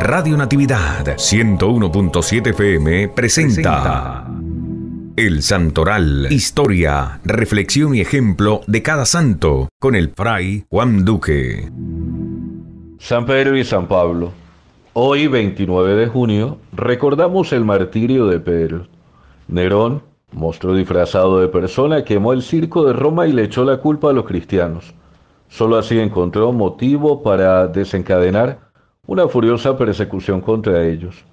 Radio Natividad 101.7 FM presenta, El Santoral, historia, reflexión y ejemplo de cada santo con el fray Juan Duque. San Pedro y San Pablo. Hoy 29 de junio recordamos el martirio de Pedro. Nerón, monstruo disfrazado de persona, quemó el circo de Roma y le echó la culpa a los cristianos. Solo así encontró motivo para desencadenar una furiosa persecución contra ellos.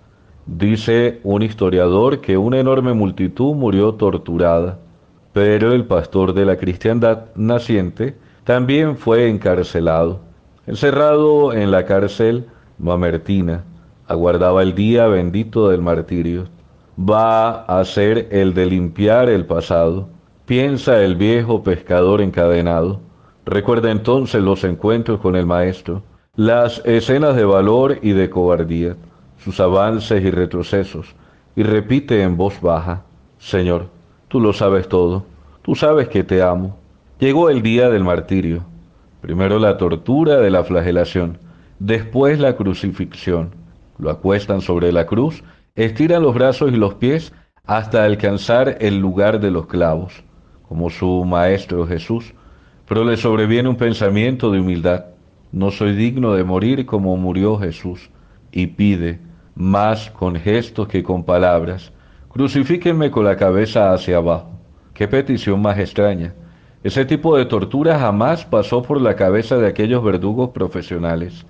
Dice un historiador que una enorme multitud murió torturada, pero el pastor de la cristiandad naciente también fue encarcelado. Encerrado en la cárcel mamertina, aguardaba el día bendito del martirio. Va a ser el de limpiar el pasado, piensa el viejo pescador encadenado Recuerda entonces los encuentros con el maestro, las escenas de valor y de cobardía, sus avances y retrocesos, y repite en voz baja, Señor, tú lo sabes todo, tú sabes que te amo. Llegó el día del martirio, primero la tortura de la flagelación, después la crucifixión. Lo acuestan sobre la cruz, estiran los brazos y los pies hasta alcanzar el lugar de los clavos. Como su Maestro Jesús, pero le sobreviene un pensamiento de humildad. No soy digno de morir como murió Jesús. Y pide, más con gestos que con palabras, crucifíquenme con la cabeza hacia abajo. Qué petición más extraña. Ese tipo de tortura jamás pasó por la cabeza de aquellos verdugos profesionales.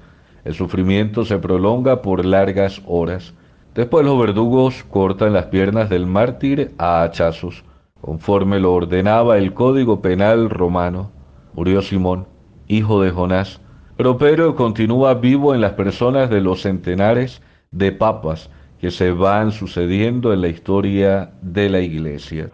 El sufrimiento se prolonga por largas horas. Después los verdugos cortan las piernas del mártir a hachazos, conforme lo ordenaba el Código Penal romano. Murió Simón, hijo de Jonás, pero Pedro continúa vivo en las personas de los centenares de papas que se van sucediendo en la historia de la iglesia.